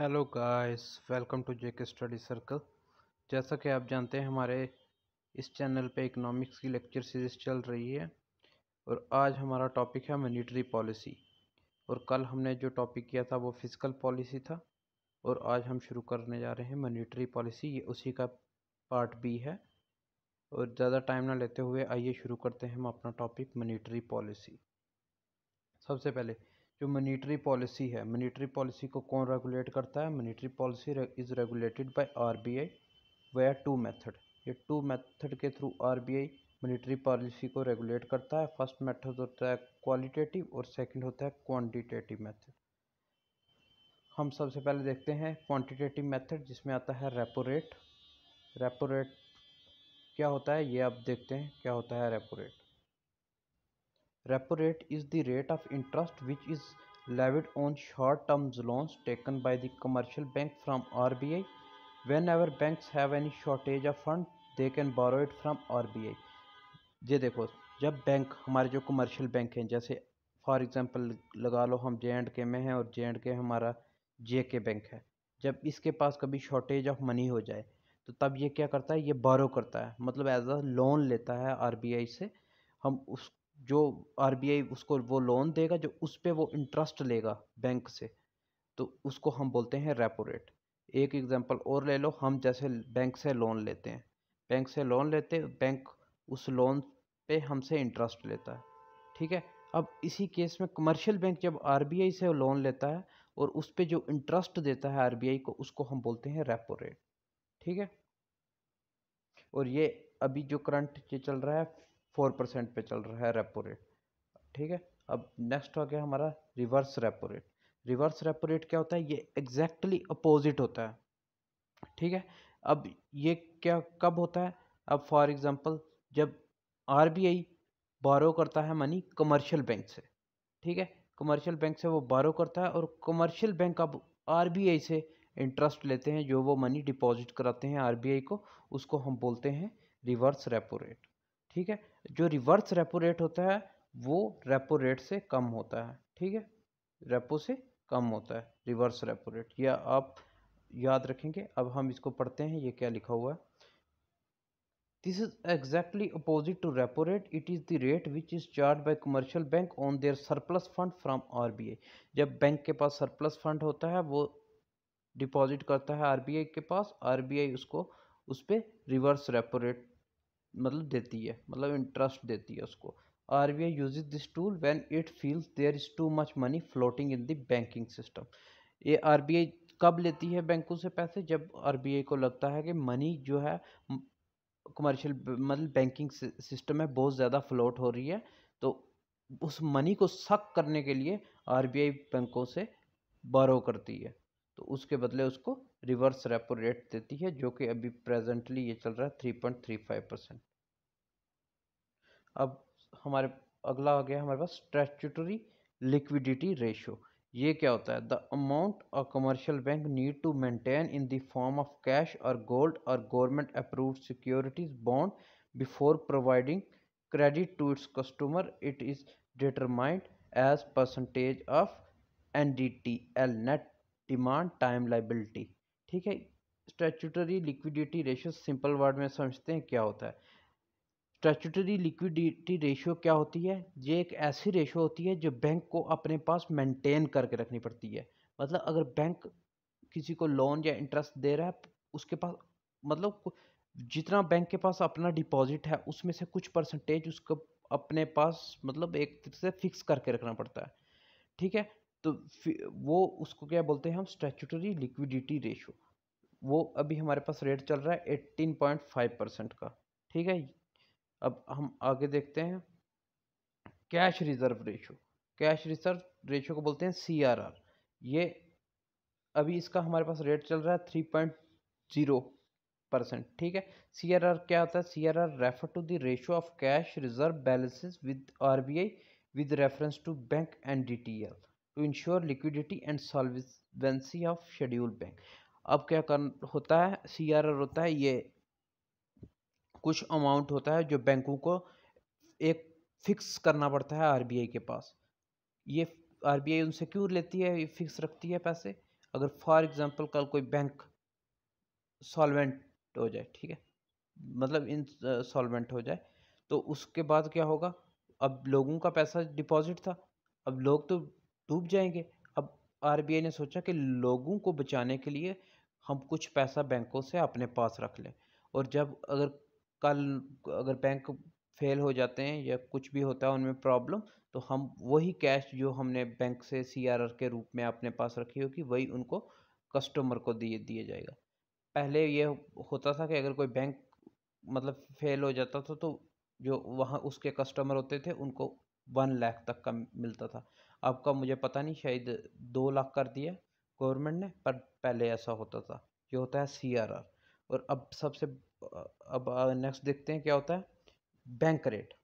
Hello guys welcome to JK study circle जैसा कि आप जानते हैं हमारे इस चैनल पे इकोनॉमिक्स की लेक्चर सीरीज चल रही है और आज हमारा टॉपिक है मनीटरी पॉलिसी और कल हमने जो टॉपिक किया था वो फिजिकल पॉलिसी था और आज हम शुरू करने जा रहे हैं मनीटरी पॉलिसी ये उसी का पार्ट बी है और ज़्यादा टाइम ना लेते हुए आइए शुरू करते हैं हम अपना टॉपिक मनीटरी पॉलिसी सबसे पहले जो मनीटरी पॉलिसी है मनीटरी पॉलिसी को कौन रेगुलेट करता है monetary policy is regulated by RBI via two method ये टू मेथड के थ्रू आरबीआई मनीटरी पॉलिसी को रेगुलेट करता है फर्स्ट मेथड होता है क्वालिटेटिव और सेकंड होता है क्वांटिटेटिव मेथड हम सबसे पहले देखते हैं क्वान्टिटेटिव मैथड जिसमें आता है रेपो रेट रेपो रेट क्या होता है ये आप देखते हैं क्या होता है repo rate Repo rate is the rate of interest which is levied on short-term loans taken by the commercial bank from RBI. Whenever banks have any shortage of fund, they can borrow it from RBI. ये देखो जब bank हमारे जो commercial bank हैं जैसे for example लगा लो हम जे and के में हैं और जे एंड के हमारा जे के बैंक है जब इसके पास कभी शॉर्टेज ऑफ मनी हो जाए तो तब ये क्या करता है ये बारो करता है मतलब एज अ लोन लेता है आरबीआई से हम उस जो आर उसको वो लोन देगा जो उस पर वो इंटरेस्ट लेगा बैंक से तो उसको हम बोलते हैं रेपो रेट एक एग्जांपल और ले लो हम जैसे बैंक से लोन लेते हैं बैंक से लोन लेते हैं बैंक उस लोन पे हमसे इंटरेस्ट लेता है ठीक है अब इसी केस में कमर्शियल बैंक जब आरबीआई से लोन लेता है और उस पर जो इंटरेस्ट देता है आरबीआई को उसको हम बोलते हैं रेपो रेट ठीक है और ये अभी जो करंट चल रहा है फोर परसेंट पर चल रहा है रेपो रेट ठीक है अब नेक्स्ट हो गया हमारा reverse repo rate reverse repo rate क्या होता है ये एग्जैक्टली अपोजिट होता है ठीक है अब ये क्या कब होता है अब फॉर एग्ज़ाम्पल जब आर बी आई बारो करता है मनी कमर्शियल बैंक से ठीक है कमर्शियल बैंक से वो बारो करता है और कमर्शियल बैंक अब आर बी आई से इंटरेस्ट लेते हैं जो वो मनी डिपॉजिट कराते हैं आर बी आई को उसको हम बोलते हैं रिवर्स रेपो रेट ठीक है जो रिवर्स रेपो रेट होता है वो रेपो रेट से कम होता है ठीक है रेपो से कम होता है रिवर्स रेपो रेट या आप याद रखेंगे अब हम इसको पढ़ते हैं ये क्या लिखा हुआ है this is exactly opposite to repo rate it is the rate which is charge by commercial bank on their surplus fund from आई जब बैंक के पास सरप्लस फंड होता है वो डिपॉजिट करता है आई के पास आई उसको उस पर रिवर्स रेपो रेट मतलब देती है मतलब इंटरेस्ट देती है उसको R B I use this tool when it feels there is too much money floating in the banking system ये आर बी आई कब लेती है बैंकों से पैसे जब आर बी आई को लगता है कि मनी जो है कमर्शियल मतलब बैंकिंग सिस्टम है बहुत ज़्यादा फ्लोट हो रही है तो उस मनी को सक करने के लिए आर बी आई बैंकों से बारो करती है तो उसके बदले उसको रिवर्स रेपो रेट देती है जो कि अभी प्रेजेंटली ये चल रहा है three point three five percent अब हमारे अगला आ गया हमारे पास स्ट्रेचुटरी लिक्विडिटी रेशियो ये क्या होता है the amount a commercial bank need to maintain in the form of cash और गोल्ड और government approve securities bond before providing credit to its customer it is determined as percentage of N D T L net demand time liability ठीक है statutory liquidity ratio simple word में समझते हैं क्या होता है स्टैचूटरी लिक्विडिटी रेशियो क्या होती है ये एक ऐसी रेशियो होती है जो बैंक को अपने पास मेंटेन करके रखनी पड़ती है मतलब अगर बैंक किसी को लोन या इंटरेस्ट दे रहा है उसके पास मतलब जितना बैंक के पास अपना डिपॉजिट है उसमें से कुछ परसेंटेज उसको अपने पास मतलब एक तरह से फिक्स करके रखना पड़ता है ठीक है तो वो उसको क्या बोलते हैं हम स्टैचूटरी लिक्विडिटी रेशो वो अभी हमारे पास रेट चल रहा है एट्टीन पॉइंट फाइव परसेंट का ठीक है अब हम आगे देखते हैं cash reserve ratio cash reserve ratio को बोलते हैं सी आर आर ये अभी इसका हमारे पास रेट चल रहा है थ्री पॉइंट जीरो परसेंट ठीक है सी आर आर क्या होता है C R R refer to the ratio of cash reserve balances with R B I with reference to bank and D T L to ensure liquidity and solvency of schedule bank अब क्या कर होता है C R are होता है ये कुछ amount होता है जो बैंकों को एक फिक्स करना पड़ता है आई के पास ये आई उनसे क्यों लेती है ये फिक्स रखती है पैसे अगर फॉर एग्जाम्पल कल कोई बैंक सॉल्वेंट हो जाए ठीक है मतलब इन सॉल्वेंट हो जाए तो उसके बाद क्या होगा अब लोगों का पैसा डिपॉजिट था अब लोग तो डूब जाएंगे अब आर ने सोचा कि लोगों को बचाने के लिए हम कुछ पैसा बैंकों से अपने पास रख लें और जब अगर कल अगर बैंक फेल हो जाते हैं या कुछ भी होता है उनमें प्रॉब्लम तो हम वही कैश जो हमने बैंक से सीआरआर के रूप में अपने पास रखी होगी वही उनको कस्टमर को दिए दिया जाएगा पहले ये होता था कि अगर कोई बैंक मतलब फेल हो जाता था तो जो वहाँ उसके कस्टमर होते थे उनको वन लाख तक का मिलता था आपका मुझे पता नहीं शायद दो लाख कर दिया गवर्नमेंट ने पर पहले ऐसा होता था ये होता है सी आर आर और अब सबसे अब नेक्स्ट देखते हैं क्या होता है बैंक रेट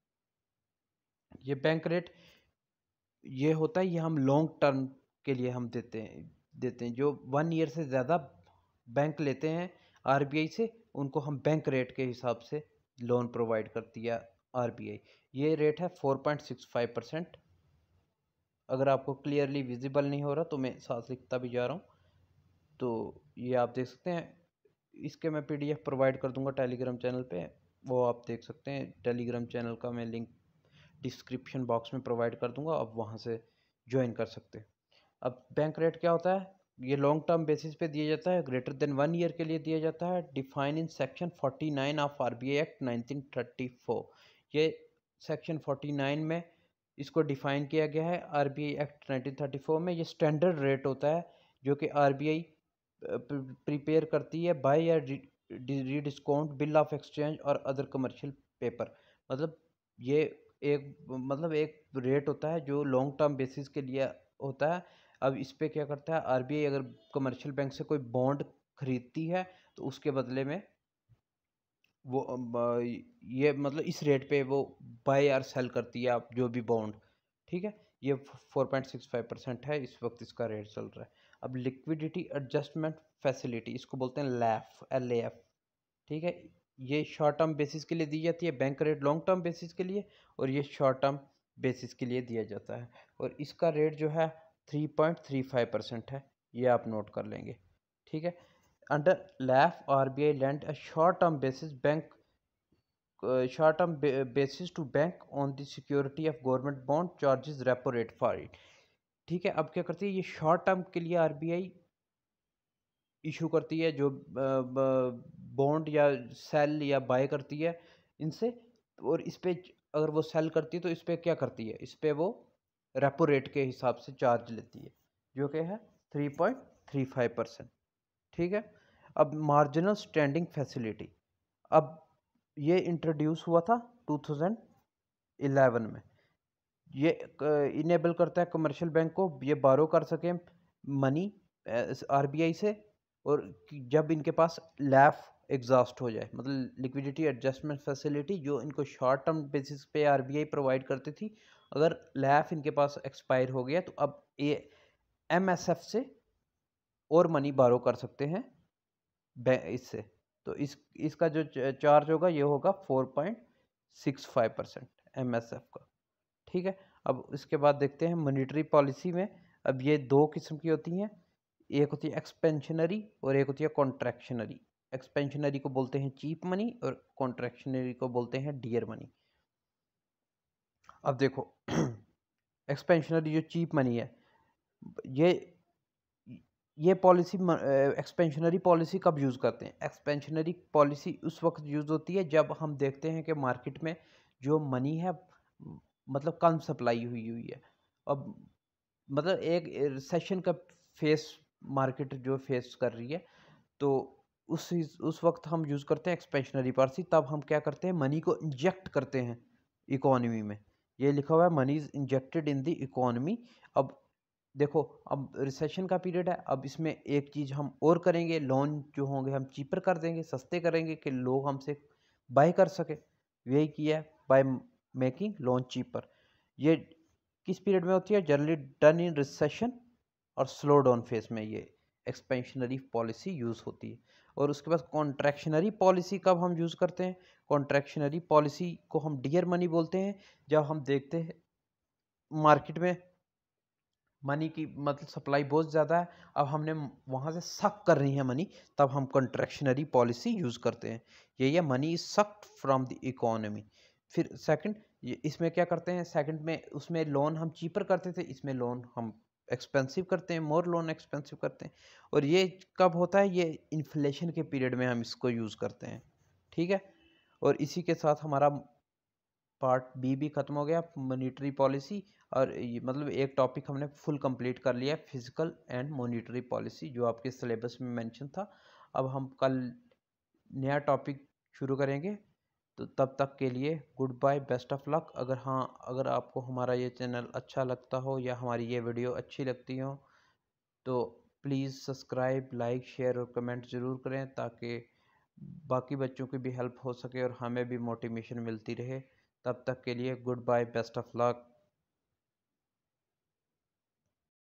ये बैंक रेट ये होता है ये हम लॉन्ग टर्म के लिए हम देते हैं देते हैं जो वन ईयर से ज़्यादा बैंक लेते हैं आरबीआई से उनको हम बैंक रेट के हिसाब से लोन प्रोवाइड करती है आरबीआई ये रेट है four point six five percent अगर आपको क्लियरली विजिबल नहीं हो रहा तो मैं साथ लिखता भी जा रहा हूँ तो ये आप देख सकते हैं इसके मैं पीडीएफ प्रोवाइड कर दूंगा टेलीग्राम चैनल पे वो आप देख सकते हैं टेलीग्राम चैनल का मैं लिंक डिस्क्रिप्शन बॉक्स में प्रोवाइड कर दूंगा आप वहाँ से ज्वाइन कर सकते हैं अब बैंक रेट क्या होता है ये लॉन्ग टर्म बेसिस पे दिया जाता है ग्रेटर देन वन ईयर के लिए दिया जाता है define in section forty nine of R B act nineteen thirty four ये सेक्शन फोर्टी नाइन में इसको डिफ़ाइन किया गया है आरबीआई एक्ट 1934 में ये स्टैंडर्ड रेट होता है जो कि आरबीआई प्रिपेयर करती है बाई या रीडिस्काउंट बिल ऑफ एक्सचेंज और अदर कमर्शियल पेपर मतलब ये एक मतलब एक रेट होता है जो लॉन्ग टर्म बेसिस के लिए होता है अब इस पर क्या करता है आई अगर कमर्शियल बैंक से कोई बॉन्ड खरीदती है तो उसके बदले में वो ये मतलब इस रेट पे वो बाय आर सेल करती है आप जो भी बॉन्ड ठीक है ये four point six five percent है इस वक्त इसका रेट चल रहा है अब लिक्विडिटी एडजस्टमेंट फैसिलिटी इसको बोलते हैं लैफ एल ए एफ ठीक है ये शॉर्ट टर्म बेसिस के लिए दी जाती है bank rate long term basis के लिए और ये शॉर्ट टर्म बेसिस के लिए दिया जाता है और इसका रेट जो है three point three five percent है ये आप नोट कर लेंगे ठीक है under LAF R B I lend short term basis bank short term basis to bank on the security of government bond charges repo rate for it ठीक है अब क्या करती है ये शॉर्ट टर्म के लिए आरबीआई इशू करती है जो बॉन्ड uh, uh, या सेल या बाय करती है इनसे और इस पर अगर वो सेल करती है तो इस पर क्या करती है इस पर वो रेपो रेट के हिसाब से चार्ज लेती है जो कि है three point three five percent ठीक है अब मार्जिनल स्टैंडिंग फैसिलिटी अब ये इंट्रोड्यूस हुआ था 2011 में ये इनेबल करता है कमर्शियल बैंक को ये बारो कर सकें मनी आरबीआई से और जब इनके पास लैफ एग्जॉस्ट हो जाए मतलब लिक्विडिटी एडजस्टमेंट फैसिलिटी जो इनको शॉर्ट टर्म बेसिस पे आरबीआई प्रोवाइड करती थी अगर लैफ इनके पास एक्सपायर हो गया तो अब ये एमएसएफ से और मनी बारो कर सकते हैं इससे तो इस इसका जो चार्ज होगा ये होगा four point six five percent M S F का ठीक है अब इसके बाद देखते हैं मॉनिटरी पॉलिसी में अब ये दो किस्म की होती हैं एक होती है एक्सपेंशनरी और एक होती है कॉन्ट्रैक्शनरी एक्सपेंशनरी को बोलते हैं चीप मनी और कॉन्ट्रैक्शनरी को बोलते हैं डियर मनी अब देखो एक्सपेंशनरी जो चीप मनी है ये ये पॉलिसी एक्सपेंशनरी पॉलिसी कब यूज़ करते हैं एक्सपेंशनरी पॉलिसी उस वक्त यूज़ होती है जब हम देखते हैं कि मार्केट में जो मनी है मतलब कम सप्लाई हुई हुई है अब मतलब एक रिसेशन का फेस मार्केट जो फेस कर रही है तो उस उस वक्त हम यूज़ करते हैं एक्सपेंशनरी पॉलिसी तब हम क्या करते हैं मनी को इंजेक्ट करते हैं इकोनॉमी में ये लिखा हुआ है money is injected in the economy अब देखो अब रिसेशन का पीरियड है अब इसमें एक चीज़ हम और करेंगे लोन जो होंगे हम चीपर कर देंगे सस्ते करेंगे कि लोग हमसे बाय कर सके यही किया है बाय मेकिंग लोन चीपर ये किस पीरियड में होती है जनरली डन इन रिसेशन और स्लो डाउन फेज में ये एक्सपेंशनरी पॉलिसी यूज़ होती है और उसके बाद कॉन्ट्रैक्शनरी पॉलिसी कब हम यूज़ करते हैं कॉन्ट्रैक्शनरी पॉलिसी को हम डियर मनी बोलते हैं जब हम देखते हैं मार्केट में मनी की मतलब सप्लाई बहुत ज़्यादा है अब हमने वहाँ से सक कर रही है मनी तब हम कंट्रैक्शनरी पॉलिसी यूज़ करते हैं यही है money is suck from the economy फिर सेकंड इसमें क्या करते हैं सेकंड में उसमें लोन हम चीपर करते थे इसमें लोन हम एक्सपेंसिव करते हैं मोर लोन एक्सपेंसिव करते हैं और ये कब होता है ये इन्फ्लेशन के पीरियड में हम इसको यूज़ करते हैं ठीक है और इसी के साथ हमारा पार्ट बी भी ख़त्म हो गया मॉनिटरी पॉलिसी और मतलब एक टॉपिक हमने फुल कंप्लीट कर लिया फिजिकल एंड मॉनिटरी पॉलिसी जो आपके सिलेबस में मेंशन था अब हम कल नया टॉपिक शुरू करेंगे तो तब तक के लिए goodbye best of luck अगर हाँ अगर आपको हमारा ये चैनल अच्छा लगता हो या हमारी ये वीडियो अच्छी लगती हो तो प्लीज़ सब्सक्राइब लाइक शेयर और कमेंट ज़रूर करें ताकि बाकी बच्चों की भी हेल्प हो सके और हमें भी मोटिवेशन मिलती रहे तब तक के लिए goodbye best of luck